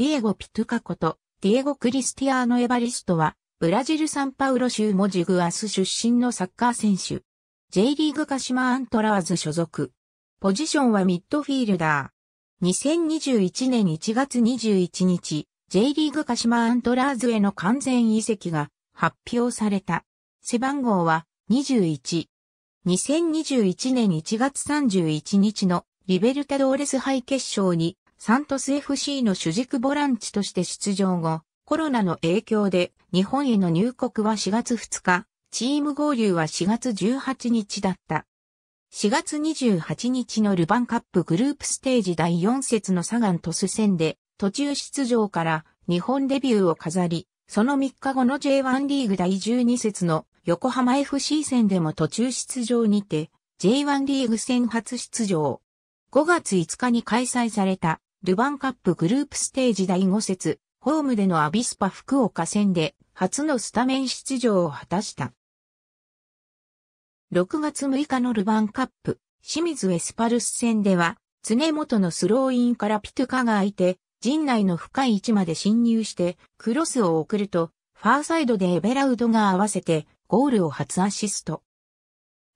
ディエゴ・ピトゥカこと、ディエゴ・クリスティアーノ・エバリストは、ブラジル・サンパウロ州モジグアス出身のサッカー選手。J リーグカシマ・アントラーズ所属。ポジションはミッドフィールダー。2021年1月21日、J リーグカシマ・アントラーズへの完全移籍が発表された。背番号は21。2021年1月31日のリベルタドーレス杯決勝にサントス FC の主軸ボランチとして出場後、コロナの影響で日本への入国は4月2日、チーム合流は4月18日だった。4月28日のルヴァンカップグループステージ第4節のサガントス戦で途中出場から日本デビューを飾り、その3日後の J1 リーグ第12節の横浜 FC 戦でも途中出場にて J1 リーグ戦初出場。5月5日に開催されたルヴァンカップグループステージ第5節、ホームでのアビスパ福岡戦で初のスタメン出場を果たした。6月6日のルヴァンカップ、清水エスパルス戦では、常元のスローインからピトゥカが空いて、陣内の深い位置まで侵入して、クロスを送ると、ファーサイドでエベラウドが合わせて、ゴールを初アシスト。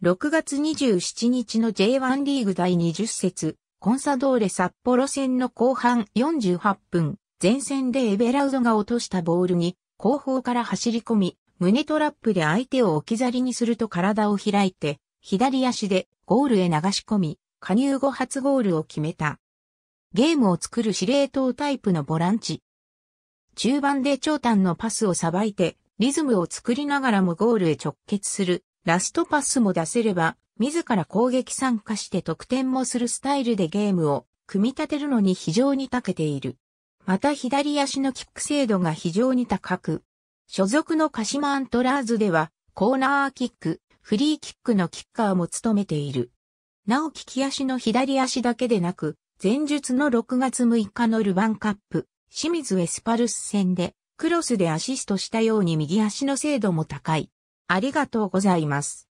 6月27日の J1 リーグ第20節、コンサドーレ札幌戦の後半48分、前線でエベラウドが落としたボールに、後方から走り込み、胸トラップで相手を置き去りにすると体を開いて、左足でゴールへ流し込み、加入後初ゴールを決めた。ゲームを作る司令塔タイプのボランチ。中盤で長短のパスをさばいて、リズムを作りながらもゴールへ直結する、ラストパスも出せれば、自ら攻撃参加して得点もするスタイルでゲームを組み立てるのに非常に長けている。また左足のキック精度が非常に高く、所属の鹿島アントラーズではコーナーキック、フリーキックのキッカーも務めている。なお利き足の左足だけでなく、前述の6月6日のルヴァンカップ、清水エスパルス戦で、クロスでアシストしたように右足の精度も高い。ありがとうございます。